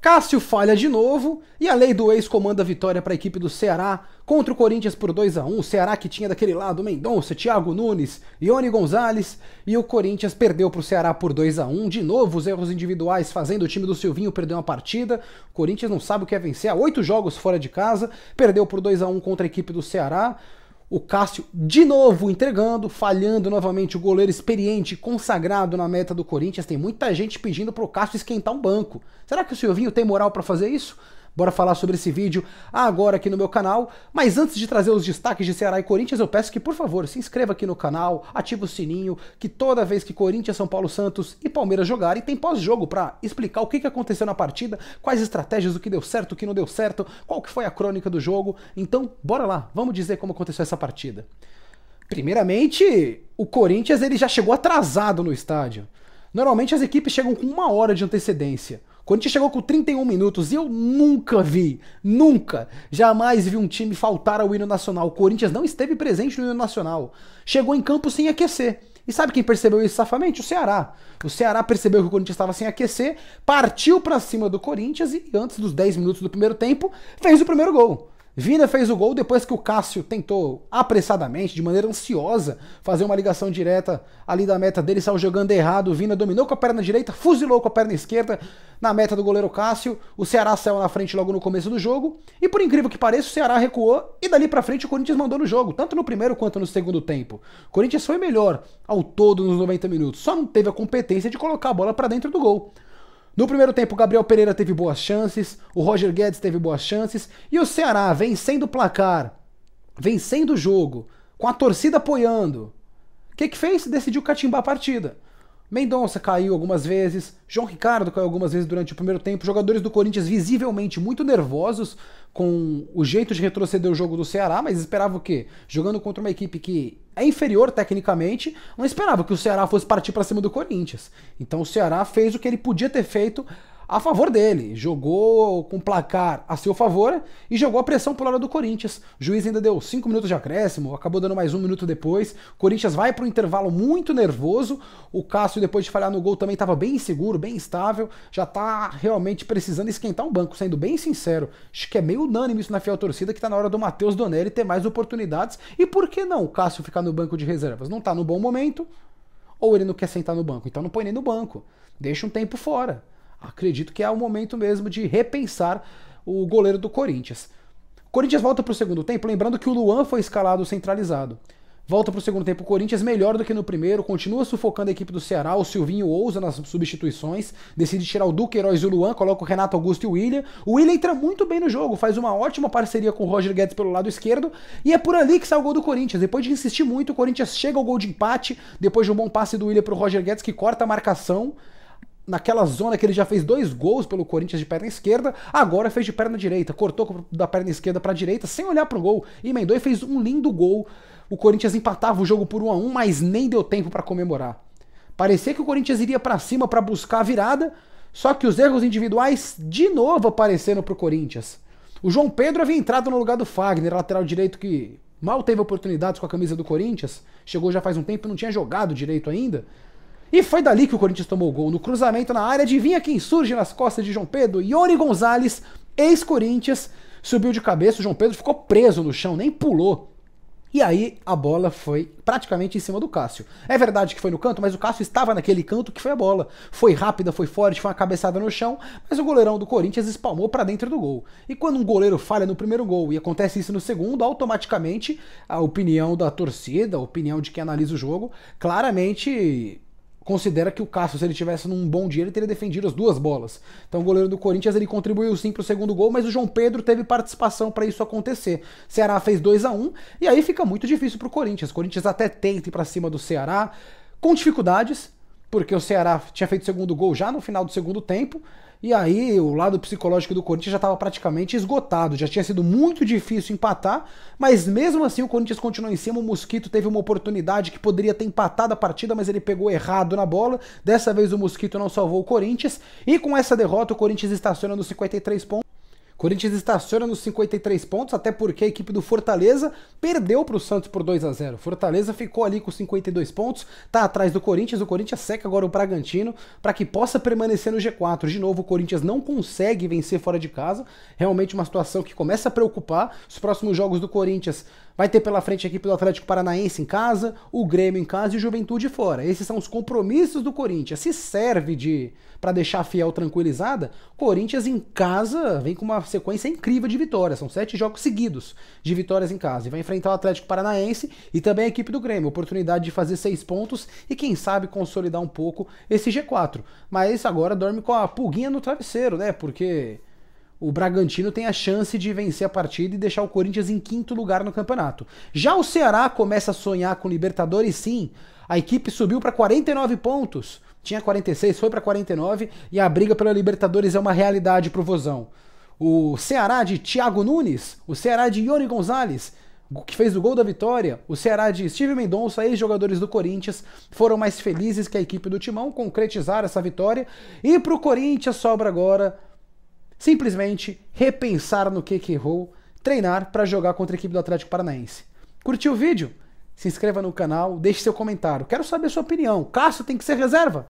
Cássio falha de novo e a lei do ex comanda a vitória para a equipe do Ceará contra o Corinthians por 2 a 1 O Ceará que tinha daquele lado Mendonça, Thiago Nunes, Ione Gonzalez e o Corinthians perdeu para o Ceará por 2 a 1 De novo, os erros individuais fazendo o time do Silvinho perder uma partida. O Corinthians não sabe o que é vencer. Há oito jogos fora de casa, perdeu por 2 a 1 contra a equipe do Ceará. O Cássio de novo entregando, falhando novamente o goleiro experiente, consagrado na meta do Corinthians. Tem muita gente pedindo pro Cássio esquentar um banco. Será que o Silvinho tem moral para fazer isso? Bora falar sobre esse vídeo agora aqui no meu canal. Mas antes de trazer os destaques de Ceará e Corinthians, eu peço que, por favor, se inscreva aqui no canal, ative o sininho, que toda vez que Corinthians, São Paulo, Santos e Palmeiras jogarem, tem pós-jogo para explicar o que, que aconteceu na partida, quais estratégias, o que deu certo, o que não deu certo, qual que foi a crônica do jogo. Então, bora lá, vamos dizer como aconteceu essa partida. Primeiramente, o Corinthians ele já chegou atrasado no estádio. Normalmente as equipes chegam com uma hora de antecedência. Quando a gente chegou com 31 minutos, eu nunca vi, nunca, jamais vi um time faltar ao hino nacional. O Corinthians não esteve presente no hino nacional. Chegou em campo sem aquecer. E sabe quem percebeu isso safamente? O Ceará. O Ceará percebeu que o Corinthians estava sem aquecer, partiu para cima do Corinthians e antes dos 10 minutos do primeiro tempo, fez o primeiro gol. Vina fez o gol depois que o Cássio tentou apressadamente, de maneira ansiosa, fazer uma ligação direta ali da meta dele, saiu jogando errado. Vina dominou com a perna direita, fuzilou com a perna esquerda na meta do goleiro Cássio. O Ceará saiu na frente logo no começo do jogo. E por incrível que pareça, o Ceará recuou e dali para frente o Corinthians mandou no jogo, tanto no primeiro quanto no segundo tempo. O Corinthians foi melhor ao todo nos 90 minutos, só não teve a competência de colocar a bola para dentro do gol. No primeiro tempo, o Gabriel Pereira teve boas chances, o Roger Guedes teve boas chances e o Ceará vencendo o placar, vencendo o jogo, com a torcida apoiando. O que, que fez? Decidiu catimbar a partida. Mendonça caiu algumas vezes, João Ricardo caiu algumas vezes durante o primeiro tempo. Jogadores do Corinthians visivelmente muito nervosos com o jeito de retroceder o jogo do Ceará, mas esperava o quê? Jogando contra uma equipe que é inferior tecnicamente, não esperava que o Ceará fosse partir para cima do Corinthians. Então o Ceará fez o que ele podia ter feito a favor dele. Jogou com placar a seu favor e jogou a pressão pro lado do Corinthians. O juiz ainda deu 5 minutos de acréscimo, acabou dando mais um minuto depois. O Corinthians vai para um intervalo muito nervoso. O Cássio, depois de falhar no gol, também estava bem seguro, bem estável. Já tá realmente precisando esquentar um banco, sendo bem sincero. Acho que é meio unânime isso na fiel torcida, que tá na hora do Matheus Donelli ter mais oportunidades. E por que não o Cássio ficar no banco de reservas? Não tá no bom momento, ou ele não quer sentar no banco. Então não põe nem no banco. Deixa um tempo fora acredito que é o momento mesmo de repensar o goleiro do Corinthians. O Corinthians volta para o segundo tempo, lembrando que o Luan foi escalado centralizado. Volta para o segundo tempo o Corinthians melhor do que no primeiro, continua sufocando a equipe do Ceará. O Silvinho ousa nas substituições, decide tirar o Duque, Heróis e o Luan, coloca o Renato Augusto e o William. O William entra muito bem no jogo, faz uma ótima parceria com o Roger Guedes pelo lado esquerdo e é por ali que sai o gol do Corinthians. Depois de insistir muito, o Corinthians chega ao gol de empate, depois de um bom passe do William para o Roger Guedes que corta a marcação naquela zona que ele já fez dois gols pelo Corinthians de perna esquerda, agora fez de perna direita, cortou da perna esquerda para a direita sem olhar para o gol, e emendou e fez um lindo gol. O Corinthians empatava o jogo por 1 a 1, mas nem deu tempo para comemorar. Parecia que o Corinthians iria para cima para buscar a virada, só que os erros individuais de novo apareceram para o Corinthians. O João Pedro havia entrado no lugar do Fagner, lateral direito que mal teve oportunidades com a camisa do Corinthians, chegou já faz um tempo e não tinha jogado direito ainda. E foi dali que o Corinthians tomou o gol. No cruzamento na área, adivinha quem surge nas costas de João Pedro? Ione Gonzalez, ex-Corinthians, subiu de cabeça. O João Pedro ficou preso no chão, nem pulou. E aí a bola foi praticamente em cima do Cássio. É verdade que foi no canto, mas o Cássio estava naquele canto que foi a bola. Foi rápida, foi forte, foi uma cabeçada no chão, mas o goleirão do Corinthians espalmou para dentro do gol. E quando um goleiro falha no primeiro gol e acontece isso no segundo, automaticamente a opinião da torcida, a opinião de quem analisa o jogo, claramente considera que o Cássio, se ele tivesse num bom dia, ele teria defendido as duas bolas. Então o goleiro do Corinthians ele contribuiu sim para o segundo gol, mas o João Pedro teve participação para isso acontecer. Ceará fez 2 a 1 um, e aí fica muito difícil para o Corinthians. O Corinthians até tenta ir para cima do Ceará, com dificuldades, porque o Ceará tinha feito o segundo gol já no final do segundo tempo, e aí o lado psicológico do Corinthians já estava praticamente esgotado, já tinha sido muito difícil empatar, mas mesmo assim o Corinthians continuou em cima, o Mosquito teve uma oportunidade que poderia ter empatado a partida, mas ele pegou errado na bola. Dessa vez o Mosquito não salvou o Corinthians, e com essa derrota o Corinthians estaciona nos 53 pontos. Corinthians estaciona nos 53 pontos, até porque a equipe do Fortaleza perdeu para o Santos por 2 a 0. Fortaleza ficou ali com 52 pontos, tá atrás do Corinthians. O Corinthians seca agora o Bragantino para que possa permanecer no G4. De novo, o Corinthians não consegue vencer fora de casa. Realmente uma situação que começa a preocupar. Os próximos jogos do Corinthians Vai ter pela frente a equipe do Atlético Paranaense em casa, o Grêmio em casa e o Juventude fora. Esses são os compromissos do Corinthians. Se serve de para deixar a Fiel tranquilizada, Corinthians em casa vem com uma sequência incrível de vitórias. São sete jogos seguidos de vitórias em casa. E vai enfrentar o Atlético Paranaense e também a equipe do Grêmio. Oportunidade de fazer seis pontos e quem sabe consolidar um pouco esse G4. Mas agora dorme com a pulguinha no travesseiro, né? Porque o Bragantino tem a chance de vencer a partida e deixar o Corinthians em quinto lugar no campeonato. Já o Ceará começa a sonhar com Libertadores, sim. A equipe subiu para 49 pontos. Tinha 46, foi para 49 e a briga pela Libertadores é uma realidade pro Vozão. O Ceará de Thiago Nunes, o Ceará de Ione Gonzalez, que fez o gol da vitória, o Ceará de Steve Mendonça, ex-jogadores do Corinthians, foram mais felizes que a equipe do Timão, concretizaram essa vitória. E pro Corinthians sobra agora Simplesmente repensar no que, que errou, treinar para jogar contra a equipe do Atlético Paranaense. Curtiu o vídeo? Se inscreva no canal, deixe seu comentário. Quero saber a sua opinião. Cássio tem que ser reserva?